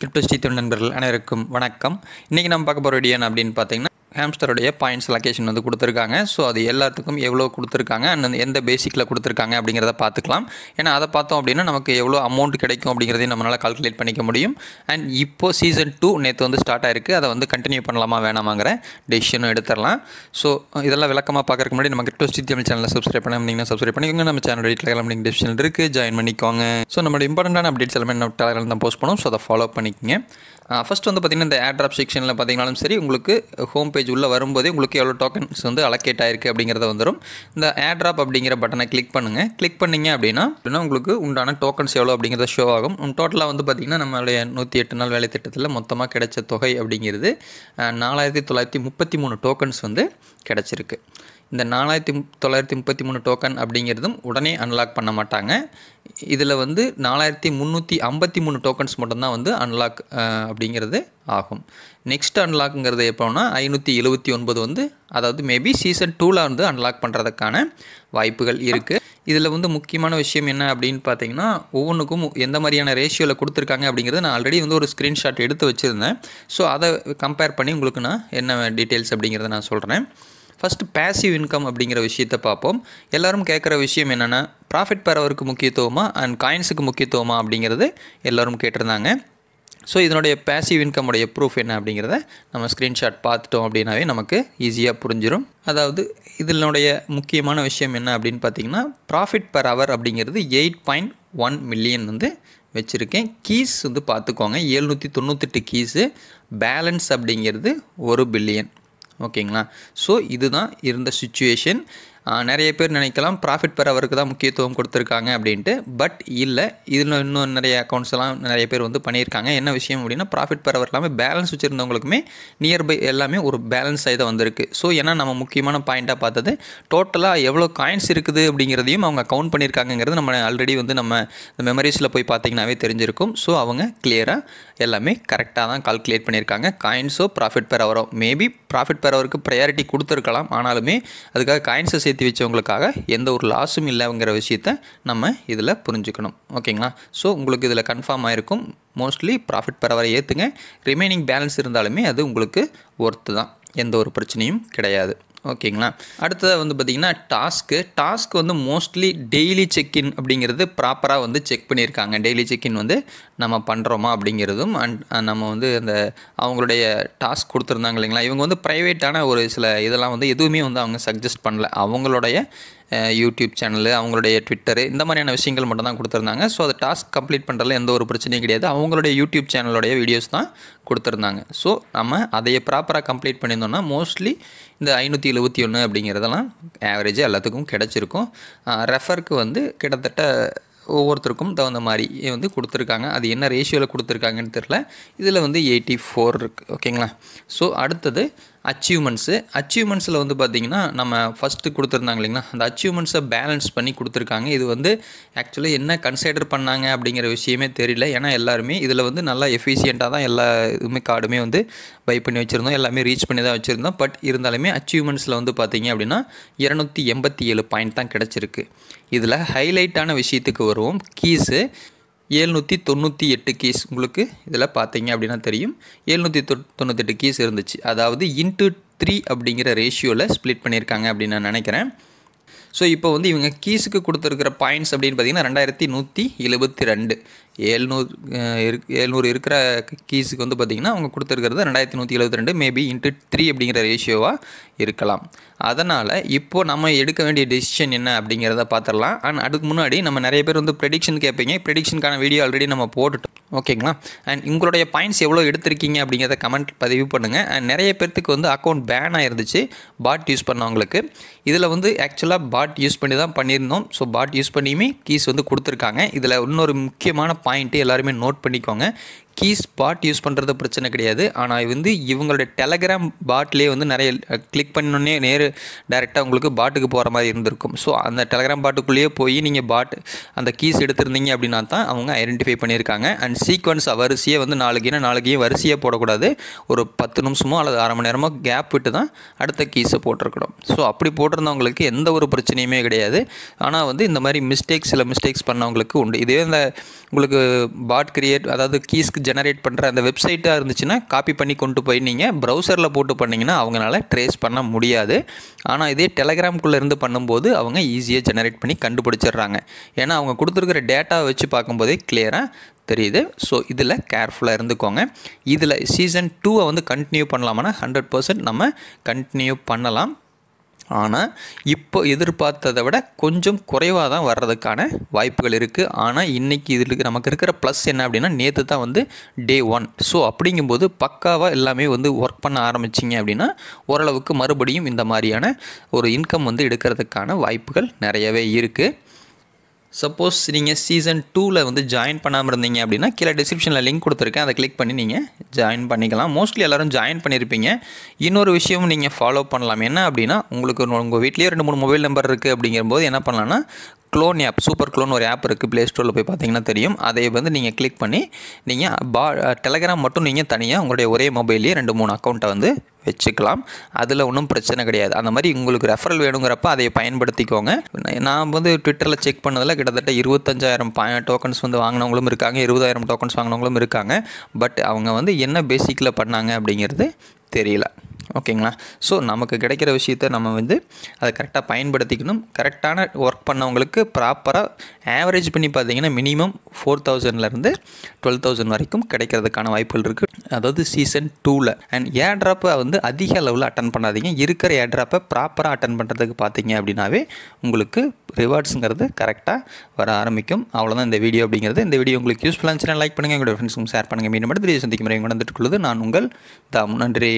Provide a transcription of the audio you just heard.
crypto Sri நண்பர்கள் அனைவருக்கும் வணக்கம் இன்றைக்கி நம்ம பார்க்க போகிற வீடியோ அப்படின்னு பார்த்தீங்கன்னா ஹேம்ஸ்டருடைய பாயிண்ட்ஸ் லொக்கேஷன் வந்து கொடுத்துருக்காங்க ஸோ அது எல்லாத்துக்கும் எவ்வளோ கொடுத்துருக்காங்க அண்ட் எந்த பேசிக்கில் கொடுத்துருக்காங்க அப்படிங்கிறத பார்த்துக்கலாம் ஏன்னா அதை பார்த்தோம் அப்படின்னா நமக்கு எவ்வளோ அமௌண்ட் கிடைக்கும் அப்படிங்கிறதையும் நம்மளால் கால்குலேட் பண்ணிக்க முடியும் அண்ட் இப்போ சீசன் டூ நேற்று வந்து ஸ்டார்ட் ஆயிருக்கு அதை வந்து கண்டினியூ பண்ணலாமா வேணாமாங்கிற டெசிஷனும் எடுத்துடலாம் ஸோ இதெல்லாம் விளக்கமாக பார்க்குறக்கு முன்னாடி நமக்கு டூ தமிழ் சேனலில் சப்ஸ்கிரைப் பண்ண முடியுங்கன்னா சப்ஸ்கிரைப் பண்ணிக்கோங்க நம்ம சேனல் டெலிகிராம் நீங்கள் டெசிஷன் இருக்குது ஜாயின் பண்ணிக்கோங்க ஸோ நம்மளோட இம்பார்ட்டண்டான அப்டேட்ஸ் எல்லாமே நம்ம டெலிகிராம் தான் போஸ்ட் பண்ணுவோம் ஸோ அதை ஃபாலோ பண்ணிக்கோங்க ஃபஸ்ட் வந்து பார்த்திங்கன்னா இந்த ஏர் ட்ராப் செக்ஷனில் பார்த்தீங்கனாலும் சரி உங்களுக்கு ஹோம் பேஜ் பேஜ் உள்ளே வரும்போதே உங்களுக்கு எவ்வளோ டோக்கன்ஸ் வந்து அலக்கேட் ஆயிருக்கு அப்படிங்கிறத வந்துடும் இந்த ஏட்ராப் அப்படிங்கிற பட்டனை கிளிக் பண்ணுங்கள் கிளிக் பண்ணிங்க அப்படின்னா அப்படின்னா உங்களுக்கு உண்டான டோக்கன்ஸ் எவ்வளோ அப்படிங்கிறத ஷோ ஆகும் டோட்டலாக வந்து பார்த்திங்கன்னா நம்மளுடைய நூற்றி எட்டு நாள் வேலை திட்டத்தில் மொத்தமாக கிடைச்ச தொகை அப்படிங்கிறது நாலாயிரத்தி தொள்ளாயிரத்தி முப்பத்தி மூணு டோக்கன்ஸ் வந்து கிடச்சிருக்கு இந்த நாலாயிரத்தி தொள்ளாயிரத்தி முப்பத்தி மூணு டோக்கன் அப்படிங்கிறதும் உடனே அன்லாக் பண்ண மாட்டாங்க இதில் வந்து நாலாயிரத்தி முந்நூற்றி ஐம்பத்தி மூணு டோக்கன்ஸ் மட்டும்தான் வந்து அன்லாக் அப்படிங்கிறது ஆகும் நெக்ஸ்ட் அன்லாக்குங்கிறது எப்போனா ஐநூற்றி எழுபத்தி ஒன்பது வந்து அதாவது மேபி சீசன் டூவில் வந்து அன்லாக் பண்ணுறதுக்கான வாய்ப்புகள் இருக்குது இதில் வந்து முக்கியமான விஷயம் என்ன அப்படின்னு பார்த்தீங்கன்னா ஒவ்வொன்றுக்கும் எந்த மாதிரியான ரேஷியோவில் கொடுத்துருக்காங்க அப்படிங்கிறது நான் ஆல்ரெடி வந்து ஒரு ஸ்க்ரீன்ஷாட் எடுத்து வச்சுருந்தேன் ஸோ அதை கம்பேர் பண்ணி உங்களுக்கு நான் என்ன டீட்டெயில்ஸ் அப்படிங்கிறத நான் சொல்கிறேன் ஃபஸ்ட்டு பேசிவ் இன்கம் அப்படிங்கிற விஷயத்தை பார்ப்போம் எல்லோரும் கேட்குற விஷயம் என்னென்னா ப்ராஃபிட் பெறவருக்கு முக்கியத்துவமா அண்ட் காயின்ஸுக்கு முக்கியத்துவமா அப்படிங்கிறது எல்லோரும் கேட்டிருந்தாங்க ஸோ இதனுடைய பேசிவ் இன்கமுடைய ப்ரூஃப் என்ன அப்படிங்கிறத நம்ம ஸ்க்ரீன்ஷாட் பார்த்துட்டோம் அப்படின்னாவே நமக்கு ஈஸியாக புரிஞ்சிடும் அதாவது இதனுடைய முக்கியமான விஷயம் என்ன அப்படின்னு பார்த்தீங்கன்னா ப்ராஃபிட் பர் ஹவர் அப்படிங்கிறது எயிட் பாயிண்ட் ஒன் மில்லியன் வந்து வச்சுருக்கேன் கீஸ் வந்து பார்த்துக்கோங்க ஏழ்நூற்றி தொண்ணூத்தெட்டு கீஸு பேலன்ஸ் அப்படிங்கிறது ஒரு பில்லியன் ஓகேங்களா ஸோ இதுதான் இருந்த சுச்சுவேஷன் நிறைய பேர் நினைக்கலாம் ப்ராஃபிட் பெற அவருக்கு தான் முக்கியத்துவம் கொடுத்துருக்காங்க அப்படின்ட்டு பட் இல்லை இதில் இன்னும் நிறைய அக்கௌண்ட்ஸ் எல்லாம் நிறைய பேர் வந்து பண்ணியிருக்காங்க என்ன விஷயம் அப்படின்னா ப்ராஃபிட் பெறவர் எல்லாமே பேலன்ஸ் வச்சுருந்தவங்களுக்குமே நியர்பை எல்லாமே ஒரு பேலன்ஸ் ஆகி தான் வந்திருக்கு ஸோ ஏன்னா நம்ம முக்கியமான பாயிண்ட்டாக பார்த்தது டோட்டலாக எவ்வளோ காயின்ஸ் இருக்குது அப்படிங்கிறதையும் அவங்க கவுண்ட் பண்ணியிருக்காங்கங்கிறது நம்ம ஆல்ரெடி வந்து நம்ம மெமரிஸில் போய் பார்த்தீங்கன்னாவே தெரிஞ்சிருக்கும் ஸோ அவங்க கிளியராக எல்லாமே கரெக்டாக தான் கால்குலேட் பண்ணியிருக்காங்க காயின்ஸோ ப்ராஃபிட் பெற வரும் மேபி ப்ராஃபிட் பெறவருக்கு ப்ரையாரிட்டி கொடுத்துருக்கலாம் ஆனாலுமே அதுக்காக காயின்ஸை சேர்த்து வச்சவங்களுக்காக எந்த ஒரு லாஸும் இல்லைங்கிற விஷயத்த நம்ம இதில் புரிஞ்சுக்கணும் ஓகேங்களா ஸோ உங்களுக்கு இதில் கன்ஃபார்ம் ஆகிருக்கும் மோஸ்ட்லி ப்ராஃபிட் பெற வரை ஏற்றுங்க ரிமைனிங் பேலன்ஸ் இருந்தாலுமே அது உங்களுக்கு ஒர்த்து தான் எந்த ஒரு பிரச்சனையும் கிடையாது ஓகேங்களா அடுத்ததாக வந்து பார்த்திங்கன்னா டாஸ்க்கு டாஸ்க் வந்து மோஸ்ட்லி டெய்லி செக்இன் அப்படிங்கிறது ப்ராப்பராக வந்து செக் பண்ணியிருக்காங்க டெய்லி செக்இன் வந்து நம்ம பண்ணுறோமா அப்படிங்கிறதும் அண்ட் நம்ம வந்து அந்த அவங்களுடைய டாஸ்க் கொடுத்துருந்தாங்க இல்லைங்களா இவங்க வந்து ப்ரைவேட்டான ஒரு சில இதெல்லாம் வந்து எதுவுமே வந்து அவங்க சஜஸ்ட் பண்ணல அவங்களுடைய யூடியூப் சேனலு அவங்களுடைய ட்விட்டரு இந்த மாதிரியான விஷயங்கள் மட்டும் தான் கொடுத்துருந்தாங்க ஸோ அது டாஸ்க் கம்ப்ளீட் பண்ணுறதுல எந்த ஒரு பிரச்சனையும் கிடையாது அவங்களுடைய யூடியூப் சேனலுடைய வீடியோஸ் தான் கொடுத்துருந்தாங்க ஸோ நம்ம அதையே ப்ராப்பராக கம்ப்ளீட் பண்ணியிருந்தோம்னா மோஸ்ட்லி இந்த ஐநூற்றி எழுபத்தி ஒன்று அப்படிங்கிறதெல்லாம் ஆவரேஜ் எல்லாத்துக்கும் கிடச்சிருக்கும் ரெஃபருக்கு வந்து கிட்டத்தட்ட ஒவ்வொருத்தருக்கும் தகுந்த மாதிரி வந்து கொடுத்துருக்காங்க அது என்ன ரேஷியோவில் கொடுத்துருக்காங்கன்னு தெரில இதில் வந்து எயிட்டி ஃபோர் இருக்குது ஓகேங்களா ஸோ அடுத்தது அச்சீவ்மெண்ட்ஸு அச்சீவ்மெண்ட்ஸில் வந்து பார்த்திங்கன்னா நம்ம ஃபஸ்ட்டு கொடுத்துருந்தாங்க இல்லைங்களா அந்த அச்சீவ்மெண்ட்ஸை பேலன்ஸ் பண்ணி கொடுத்துருக்காங்க இது வந்து ஆக்சுவலி என்ன கன்சிடர் பண்ணாங்க அப்படிங்கிற விஷயமே தெரியல ஏன்னா எல்லாருமே இதில் வந்து நல்லா எஃபிஷியண்ட்டாக தான் எல்லா இதுவுமே கார்டுமே வந்து பை பண்ணி வச்சுருந்தோம் எல்லாமே ரீச் பண்ணி தான் வச்சுருந்தோம் பட் இருந்தாலுமே அச்சீவ்மெண்ட்ஸில் வந்து பார்த்திங்க அப்படின்னா இரநூத்தி எண்பத்தி ஏழு பாயிண்ட் தான் கிடச்சிருக்கு இதில் ஹைலைட்டான விஷயத்துக்கு வருவோம் கீஸு ஏழ்நூற்றி தொண்ணூற்றி எட்டு கீஸ் உங்களுக்கு இதில் பார்த்தீங்க அப்படின்னா தெரியும் ஏழ்நூற்றி தொ தொண்ணூத்தெட்டு கீஸ் இருந்துச்சு அதாவது இன்ட்டு த்ரீ அப்படிங்கிற ரேஷியோவில் ஸ்ப்ளிட் பண்ணியிருக்காங்க அப்படின்னு நான் நினைக்கிறேன் ஸோ இப்போ வந்து இவங்க கீஸுக்கு கொடுத்துருக்கிற பாயிண்ட்ஸ் அப்படின்னு பார்த்தீங்கன்னா ரெண்டாயிரத்தி நூற்றி எழுபத்தி ரெண்டு ஏழ்நூறு ஏழ்நூறு இருக்கிற கீஸுக்கு வந்து பார்த்திங்கன்னா அவங்க கொடுத்துருக்கிறது ரெண்டாயிரத்தி நூற்றி எழுபத்தி ரெண்டு மேபி இன்ட்டு த்ரீ அப்படிங்கிற ரேஷியோவாக இருக்கலாம் அதனால் இப்போது நம்ம எடுக்க வேண்டிய டெசிஷன் என்ன அப்படிங்கிறத பார்த்துடலாம் அண்ட் அதுக்கு முன்னாடி நம்ம நிறைய பேர் வந்து ப்ரெடிக்ஷன் கேட்பீங்க ப்ரெடிக்ஷனுக்கான வீடியோ ஆல்ரெடி நம்ம போட்டுட்டோம் ஓகேங்களா அண்ட் உங்களுடைய பாயிண்ட்ஸ் எவ்வளோ எடுத்திருக்கீங்க அப்படிங்கிறத கமெண்ட் பதிவு பண்ணுங்கள் அண்ட் நிறைய பேர்த்துக்கு வந்து அக்கௌண்ட் பேன் ஆகிருந்துச்சு பாட் யூஸ் பண்ணவங்களுக்கு இதில் வந்து ஆக்சுவலாக பாட் யூஸ் பண்ணி தான் பண்ணியிருந்தோம் ஸோ பாட் யூஸ் பண்ணியுமே கீஸ் வந்து கொடுத்துருக்காங்க இதில் இன்னொரு முக்கியமான பாயிண்ட்டு எல்லாருமே நோட் பண்ணிக்கோங்க கீ ஸ்பாட் யூஸ் பண்ணுறது பிரச்சனை கிடையாது ஆனால் வந்து இவங்களோட டெலகிராம் பாட்லேயே வந்து நிறைய கிளிக் பண்ணோன்னே நேர் டேரெக்டாக உங்களுக்கு பாட்டுக்கு போகிற மாதிரி இருந்திருக்கும் ஸோ அந்த டெலகிராம் பாட்டுக்குள்ளேயே போய் நீங்கள் பாட் அந்த கீஸ் எடுத்திருந்தீங்க அப்படின்னா தான் அவங்க ஐடென்டிஃபை பண்ணியிருக்காங்க அண்ட் சீக்வன்ஸ் வரிசையை வந்து நாளைக்குனா நாளைக்கையும் வரிசையாக போடக்கூடாது ஒரு பத்து நிமிஷமோ அல்லது அரை மணி நேரமோ கேப் விட்டு தான் அடுத்த கீஸை போட்டிருக்கணும் ஸோ அப்படி போட்டிருந்தவங்களுக்கு எந்த ஒரு பிரச்சனையுமே கிடையாது ஆனால் வந்து இந்த மாதிரி மிஸ்டேக்ஸ் சில மிஸ்டேக்ஸ் பண்ணவங்களுக்கு உண்டு இதே இந்த உங்களுக்கு பாட் கிரியேட் அதாவது கீஸ்க்கு ஜெனரேட் பண்ணுற அந்த வெப்சைட்டாக இருந்துச்சுன்னா காப்பி பண்ணி கொண்டு போய் நீங்கள் ப்ரௌசரில் போட்டு பண்ணிங்கன்னா அவங்களால ட்ரேஸ் பண்ண முடியாது ஆனால் இதே டெலகிராம்குள்ளே இருந்து பண்ணும்போது அவங்க ஈஸியாக ஜெனரேட் பண்ணி கண்டுபிடிச்சிடுறாங்க ஏன்னா அவங்க கொடுத்துருக்கிற டேட்டாவை வச்சு பார்க்கும்போதே கிளியராக தெரியுது ஸோ இதில் கேர்ஃபுல்லாக இருந்துக்கோங்க இதில் சீசன் டூவை வந்து கண்டினியூ பண்ணலாமானா ஹண்ட்ரட் பர்சன்ட் நம்ம கண்டினியூ பண்ணலாம் ஆனால் இப்போ எதிர்பார்த்ததை விட கொஞ்சம் குறைவாக தான் வர்றதுக்கான வாய்ப்புகள் இருக்குது ஆனால் இன்றைக்கி இதில் நமக்கு இருக்கிற ப்ளஸ் என்ன அப்படின்னா நேற்று தான் வந்து டே ஒன் ஸோ அப்படிங்கும்போது பக்காவாக எல்லாமே வந்து ஒர்க் பண்ண ஆரம்பிச்சிங்க அப்படின்னா ஓரளவுக்கு மறுபடியும் இந்த மாதிரியான ஒரு இன்கம் வந்து எடுக்கிறதுக்கான வாய்ப்புகள் நிறையவே இருக்குது சப்போஸ் நீங்கள் சீசன் டூவில் வந்து ஜாயின் பண்ணாமல் இருந்தீங்க அப்படின்னா கீழே டிஸ்கிரிப்ஷனில் லிங்க் கொடுத்துருக்கேன் அதை கிளிக் பண்ணி நீங்கள் ஜாயின் பண்ணிக்கலாம் மோஸ்ட்லி எல்லோரும் ஜாயின் பண்ணியிருப்பீங்க இன்னொரு விஷயம் நீங்கள் ஃபாலோ பண்ணலாம் என்ன அப்படின்னா உங்களுக்கு உங்கள் வீட்லேயே ரெண்டு மூணு மொபைல் நம்பர் இருக்குது அப்படிங்கும்போது என்ன பண்ணலாம்னா க்ளோன் ஆப் சூப்பர் க்ளோன் ஒரு ஆப் இருக்குது ப்ளே ஸ்டோரில் போய் பார்த்தீங்கன்னா தெரியும் அதை வந்து நீங்கள் கிளிக் பண்ணி நீங்கள் பா டெலகிராம் மட்டும் நீங்கள் தனியாக உங்களுடைய ஒரே மொபைல்லேயே ரெண்டு மூணு அக்கௌண்ட்டை வந்து வச்சுக்கலாம் அதில் ஒன்றும் பிரச்சனை கிடையாது அந்த மாதிரி உங்களுக்கு ரெஃபரல் வேணுங்கிறப்ப அதை பயன்படுத்திக்கோங்க நான் வந்து ட்விட்டரில் செக் பண்ணதில் கிட்டத்தட்ட இருபத்தஞ்சாயிரம் டோக்கன்ஸ் வந்து வாங்கினவங்களும் இருக்காங்க இருபதாயிரம் டோக்கன்ஸ் வாங்கினவங்களும் இருக்காங்க பட் அவங்க வந்து என்ன பேசிக்கில் பண்ணாங்க அப்படிங்கிறது தெரியல ஓகேங்களா ஸோ நமக்கு கிடைக்கிற விஷயத்தை நம்ம வந்து அதை கரெக்டாக பயன்படுத்திக்கணும் கரெக்டான ஒர்க் பண்ணவங்களுக்கு ப்ராப்பராக ஆவரேஜ் பண்ணி பார்த்தீங்கன்னா மினிமம் ஃபோர் தௌசண்ட்லேருந்து டுவெல் தௌசண்ட் வரைக்கும் கிடைக்கிறதுக்கான வாய்ப்புகள் இருக்குது அதாவது சீசன் டூவில் அண்ட் ஏர் ட்ராப்பை வந்து அதிக அளவில் அட்டன் பண்ணாதீங்க இருக்கிற ஏர் ட்ராப்பை ப்ராப்பராக அட்டன் பண்ணுறதுக்கு பார்த்தீங்க அப்படின்னாவே உங்களுக்கு ரிவார்ட்ஸுங்கிறது கரெக்டாக வர ஆரம்பிக்கும் அவ்வளோதான் இந்த வீடியோ அப்படிங்கிறது இந்த வீடியோ உங்களுக்கு யூஸ்ஃபுல்லாக இருந்துச்சுன்னா லைக் பண்ணுங்கள் உங்களோட ஃப்ரெண்ட்ஸுக்கும் ஷேர் பண்ணுங்கள் மீண்டும் அடுத்த வீடியோ சந்திக்கும் முறை கொண்டு வந்துட்டு நான் உங்கள் தாம் நன்றி